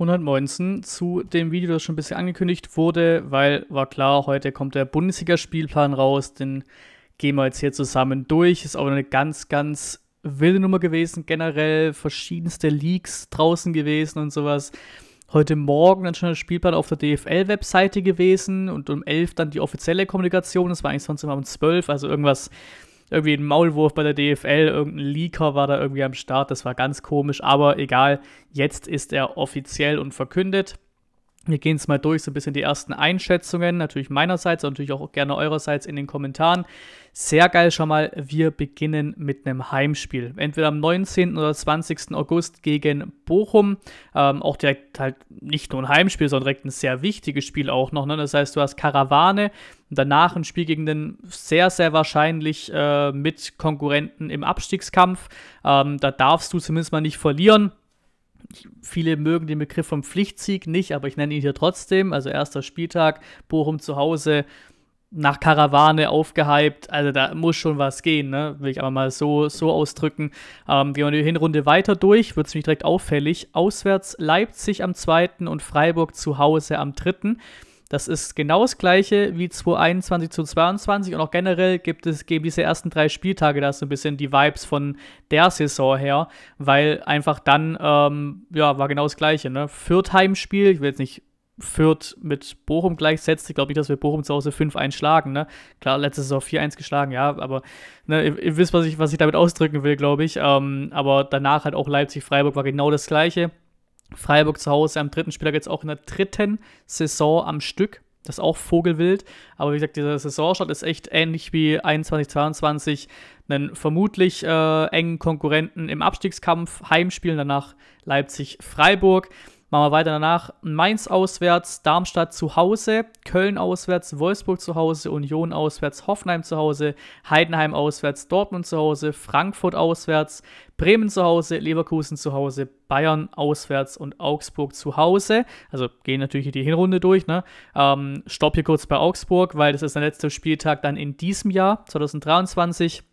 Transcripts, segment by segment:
119 zu dem Video, das schon ein bisschen angekündigt wurde, weil war klar, heute kommt der Bundesliga-Spielplan raus, den gehen wir jetzt hier zusammen durch. Ist auch eine ganz, ganz wilde Nummer gewesen, generell verschiedenste Leaks draußen gewesen und sowas. Heute Morgen dann schon der Spielplan auf der DFL-Webseite gewesen und um 11 dann die offizielle Kommunikation, das war eigentlich sonst immer um 12, also irgendwas irgendwie ein Maulwurf bei der DFL, irgendein Leaker war da irgendwie am Start, das war ganz komisch, aber egal, jetzt ist er offiziell und verkündet. Wir gehen es mal durch, so ein bisschen die ersten Einschätzungen, natürlich meinerseits und natürlich auch gerne eurerseits in den Kommentaren. Sehr geil schon mal, wir beginnen mit einem Heimspiel. Entweder am 19. oder 20. August gegen Bochum. Ähm, auch direkt halt nicht nur ein Heimspiel, sondern direkt ein sehr wichtiges Spiel auch noch. Ne? Das heißt, du hast Karawane, und danach ein Spiel gegen den sehr, sehr wahrscheinlich äh, mit Konkurrenten im Abstiegskampf. Ähm, da darfst du zumindest mal nicht verlieren Viele mögen den Begriff vom Pflichtsieg nicht, aber ich nenne ihn hier trotzdem. Also erster Spieltag, Bochum zu Hause, nach Karawane aufgehypt. Also da muss schon was gehen, ne? will ich aber mal so, so ausdrücken. Ähm, gehen wir die Hinrunde weiter durch, wird es nicht direkt auffällig. Auswärts Leipzig am 2. und Freiburg zu Hause am 3. Das ist genau das gleiche wie 2021 zu 22 und auch generell gibt es, geben diese ersten drei Spieltage da so ein bisschen die Vibes von der Saison her, weil einfach dann, ähm, ja, war genau das gleiche. Ne? Fürth Heimspiel, ich will jetzt nicht Fürth mit Bochum gleichsetzen, Ich glaube nicht, dass wir Bochum zu Hause 5-1 schlagen. Ne? Klar, letztes Saison 4-1 geschlagen, ja, aber ne, ihr, ihr, wisst, was ich, was ich damit ausdrücken will, glaube ich. Ähm, aber danach halt auch Leipzig-Freiburg war genau das gleiche. Freiburg zu Hause am dritten Spieltag jetzt auch in der dritten Saison am Stück. Das ist auch Vogelwild. Aber wie gesagt, dieser Saisonstart ist echt ähnlich wie 21-22. Einen vermutlich äh, engen Konkurrenten im Abstiegskampf, Heimspielen, danach Leipzig-Freiburg. Machen wir weiter danach. Mainz auswärts, Darmstadt zu Hause, Köln auswärts, Wolfsburg zu Hause, Union auswärts, Hoffenheim zu Hause, Heidenheim auswärts, Dortmund zu Hause, Frankfurt auswärts, Bremen zu Hause, Leverkusen zu Hause, Bayern auswärts und Augsburg zu Hause. Also gehen natürlich die Hinrunde durch. Ne? Ähm, stopp hier kurz bei Augsburg, weil das ist der letzte Spieltag dann in diesem Jahr, 2023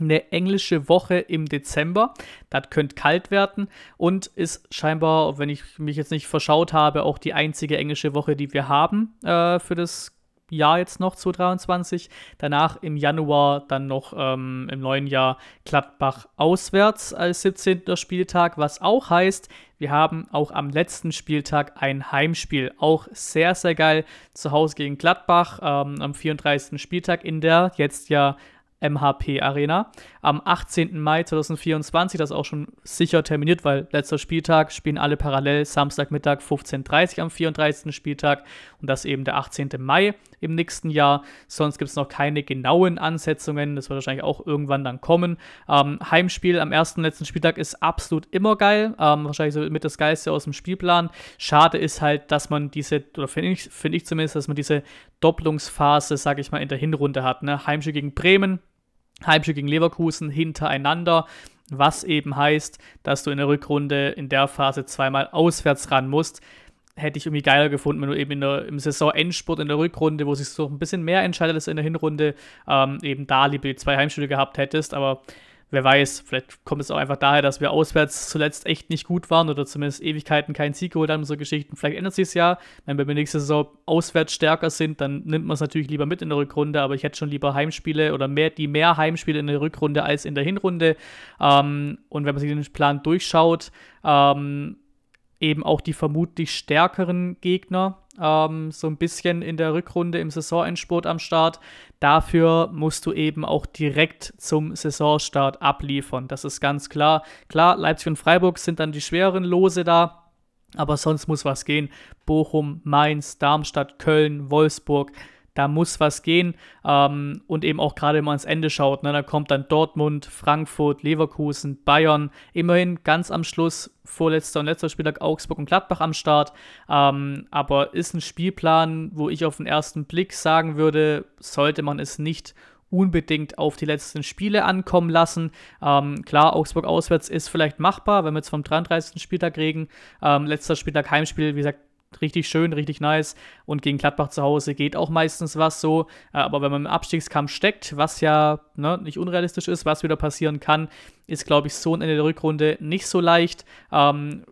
eine englische Woche im Dezember. Das könnte kalt werden und ist scheinbar, wenn ich mich jetzt nicht verschaut habe, auch die einzige englische Woche, die wir haben äh, für das Jahr jetzt noch 2023. Danach im Januar dann noch ähm, im neuen Jahr Gladbach auswärts als 17. Spieltag, was auch heißt, wir haben auch am letzten Spieltag ein Heimspiel. Auch sehr, sehr geil. Zu Hause gegen Gladbach ähm, am 34. Spieltag in der jetzt ja MHP Arena am 18. Mai 2024. Das ist auch schon sicher terminiert, weil letzter Spieltag spielen alle parallel Samstagmittag 15.30 Uhr am 34. Spieltag und das eben der 18. Mai im nächsten Jahr. Sonst gibt es noch keine genauen Ansetzungen. Das wird wahrscheinlich auch irgendwann dann kommen. Ähm, Heimspiel am ersten letzten Spieltag ist absolut immer geil. Ähm, wahrscheinlich so mit das Geilste aus dem Spielplan. Schade ist halt, dass man diese, oder finde ich, find ich zumindest, dass man diese Doppelungsphase, sage ich mal, in der Hinrunde hat. Ne? Heimspiel gegen Bremen, Heimspiel gegen Leverkusen hintereinander, was eben heißt, dass du in der Rückrunde in der Phase zweimal auswärts ran musst. Hätte ich irgendwie geiler gefunden, wenn du eben in der, im Saisonendspurt in der Rückrunde, wo sich so ein bisschen mehr entscheidet als in der Hinrunde, ähm, eben da lieber die zwei Heimspiele gehabt hättest. Aber wer weiß, vielleicht kommt es auch einfach daher, dass wir auswärts zuletzt echt nicht gut waren oder zumindest Ewigkeiten keinen Sieg geholt haben, so Geschichten. Vielleicht ändert sich es ja. Wenn wir nächste Saison auswärts stärker sind, dann nimmt man es natürlich lieber mit in der Rückrunde, aber ich hätte schon lieber Heimspiele oder mehr, die mehr Heimspiele in der Rückrunde als in der Hinrunde. Ähm, und wenn man sich den Plan durchschaut, ähm, eben auch die vermutlich stärkeren Gegner ähm, so ein bisschen in der Rückrunde im Saisonendspurt am Start. Dafür musst du eben auch direkt zum Saisonstart abliefern. Das ist ganz klar. Klar, Leipzig und Freiburg sind dann die schweren Lose da. Aber sonst muss was gehen. Bochum, Mainz, Darmstadt, Köln, Wolfsburg da muss was gehen ähm, und eben auch gerade immer ans Ende schaut. Ne? Da kommt dann Dortmund, Frankfurt, Leverkusen, Bayern, immerhin ganz am Schluss vorletzter und letzter Spieltag Augsburg und Gladbach am Start. Ähm, aber ist ein Spielplan, wo ich auf den ersten Blick sagen würde, sollte man es nicht unbedingt auf die letzten Spiele ankommen lassen. Ähm, klar, Augsburg auswärts ist vielleicht machbar, wenn wir jetzt vom 33. Spieltag reden. Ähm, letzter Spieltag Heimspiel, wie gesagt, richtig schön, richtig nice. Und gegen Gladbach zu Hause geht auch meistens was so. Äh, aber wenn man im Abstiegskampf steckt, was ja ne, nicht unrealistisch ist, was wieder passieren kann, ist, glaube ich, so ein Ende der Rückrunde nicht so leicht. Ähm,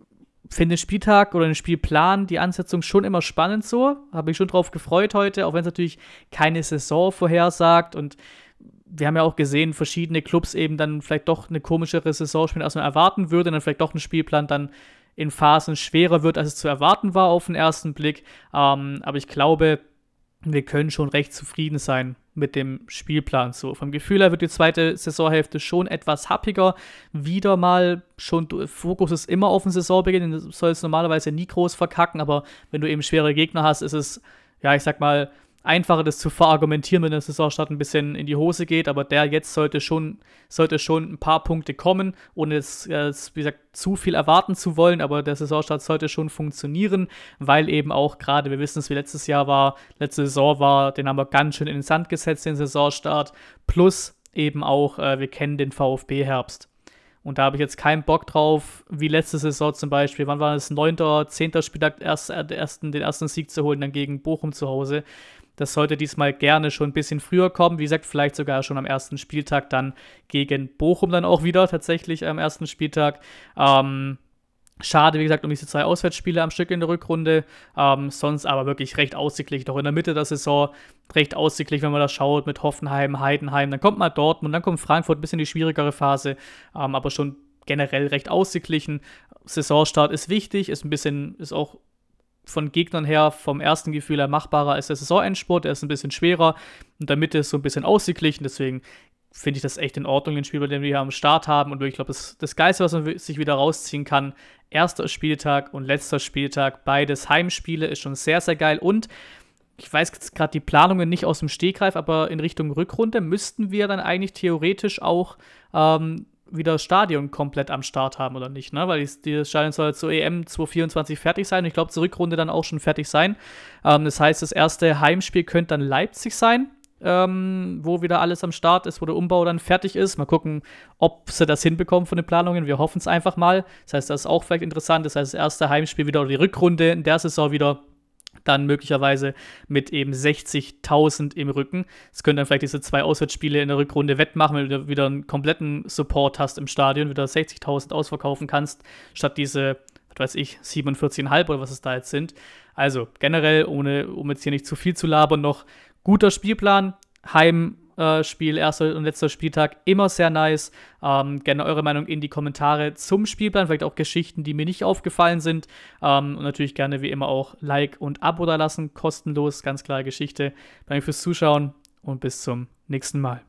finde den Spieltag oder den Spielplan, die Ansetzung schon immer spannend so. Habe ich schon drauf gefreut heute, auch wenn es natürlich keine Saison vorhersagt und wir haben ja auch gesehen, verschiedene Clubs eben dann vielleicht doch eine komischere Saison spielen, als man erwarten würde, und dann vielleicht doch einen Spielplan dann in Phasen schwerer wird, als es zu erwarten war auf den ersten Blick. Ähm, aber ich glaube, wir können schon recht zufrieden sein mit dem Spielplan. So vom Gefühl her wird die zweite Saisonhälfte schon etwas happiger. Wieder mal schon Fokus ist immer auf den Saisonbeginn, den sollst normalerweise nie groß verkacken, aber wenn du eben schwere Gegner hast, ist es ja, ich sag mal einfacher, das zu verargumentieren, wenn der Saisonstart ein bisschen in die Hose geht. Aber der jetzt sollte schon, sollte schon ein paar Punkte kommen, ohne es, äh, wie gesagt, zu viel erwarten zu wollen. Aber der Saisonstart sollte schon funktionieren, weil eben auch gerade, wir wissen es, wie letztes Jahr war, letzte Saison war, den haben wir ganz schön in den Sand gesetzt, den Saisonstart. Plus eben auch, äh, wir kennen den VfB-Herbst. Und da habe ich jetzt keinen Bock drauf, wie letzte Saison zum Beispiel, wann war das, 9., 10. Spieltag, erst, äh, ersten, den ersten Sieg zu holen, dann gegen Bochum zu Hause. Das sollte diesmal gerne schon ein bisschen früher kommen. Wie gesagt, vielleicht sogar schon am ersten Spieltag dann gegen Bochum dann auch wieder, tatsächlich am ersten Spieltag. Ähm, Schade, wie gesagt, um diese zwei Auswärtsspiele am Stück in der Rückrunde. Ähm, sonst aber wirklich recht ausgeglichen, auch in der Mitte der Saison. Recht ausgeglichen, wenn man das schaut, mit Hoffenheim, Heidenheim. Dann kommt mal Dortmund, dann kommt Frankfurt, ein bisschen die schwierigere Phase. Ähm, aber schon generell recht ausgeglichen. Saisonstart ist wichtig, ist ein bisschen, ist auch von Gegnern her vom ersten Gefühl her machbarer als der Saisonendsport. Er ist ein bisschen schwerer und in der Mitte ist so ein bisschen ausgeglichen. Deswegen finde ich das echt in Ordnung, den Spielplan, den wir hier am Start haben. Und ich glaube, das, das Geilste, was man sich wieder rausziehen kann, erster Spieltag und letzter Spieltag, beides Heimspiele, ist schon sehr, sehr geil. Und ich weiß jetzt gerade die Planungen nicht aus dem Stegreif, aber in Richtung Rückrunde müssten wir dann eigentlich theoretisch auch ähm, wieder das Stadion komplett am Start haben oder nicht, ne? Weil das Stadion soll zur EM 2024 fertig sein. Und Ich glaube, zur Rückrunde dann auch schon fertig sein. Ähm, das heißt, das erste Heimspiel könnte dann Leipzig sein ähm, wo wieder alles am Start ist, wo der Umbau dann fertig ist. Mal gucken, ob sie das hinbekommen von den Planungen. Wir hoffen es einfach mal. Das heißt, das ist auch vielleicht interessant. Das heißt, das erste Heimspiel wieder oder die Rückrunde in der Saison wieder dann möglicherweise mit eben 60.000 im Rücken. Es können dann vielleicht diese zwei Auswärtsspiele in der Rückrunde wettmachen, wenn du wieder einen kompletten Support hast im Stadion, wieder 60.000 ausverkaufen kannst, statt diese, was weiß ich, 47,5 oder was es da jetzt sind. Also generell, ohne, um jetzt hier nicht zu viel zu labern, noch guter Spielplan, Heimspiel, äh, erster und letzter Spieltag, immer sehr nice. Ähm, gerne eure Meinung in die Kommentare zum Spielplan, vielleicht auch Geschichten, die mir nicht aufgefallen sind. Ähm, und natürlich gerne wie immer auch Like und Abo da lassen, kostenlos, ganz klare Geschichte. Danke fürs Zuschauen und bis zum nächsten Mal.